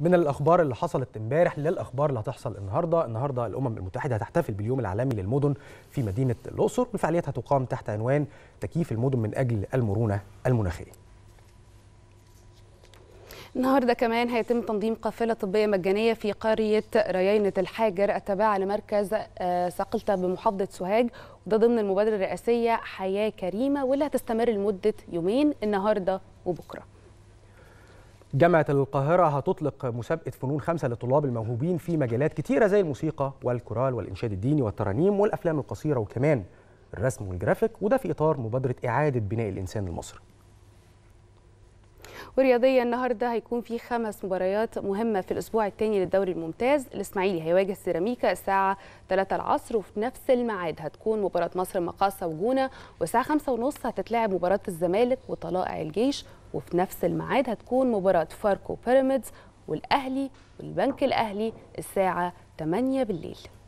من الاخبار اللي حصلت امبارح للاخبار اللي هتحصل النهارده، النهارده الامم المتحده هتحتفل باليوم العالمي للمدن في مدينه الاقصر، والفعاليات هتقام تحت عنوان تكييف المدن من اجل المرونه المناخيه. النهارده كمان هيتم تنظيم قافله طبيه مجانيه في قريه ريينه الحاجر التابعه لمركز آه، صقلته بمحافظه سوهاج وده ضمن المبادره الرئاسيه حياه كريمه واللي هتستمر لمده يومين النهارده وبكره. جامعة القاهرة هتطلق مسابقة فنون خمسة للطلاب الموهوبين في مجالات كتيرة زي الموسيقى والكورال والإنشاد الديني والترانيم والأفلام القصيرة وكمان الرسم والجرافيك وده في إطار مبادرة إعادة بناء الإنسان المصري ورياضيا النهارده هيكون في خمس مباريات مهمه في الاسبوع الثاني للدوري الممتاز الاسماعيلي هيواجه سيراميكا الساعه 3 العصر وفي نفس الميعاد هتكون مباراه مصر مقاصه وجونه والساعه 5 ونص هتتلعب مباراه الزمالك وطلائع الجيش وفي نفس الميعاد هتكون مباراه فاركو بيراميدز والاهلي والبنك الاهلي الساعه 8 بالليل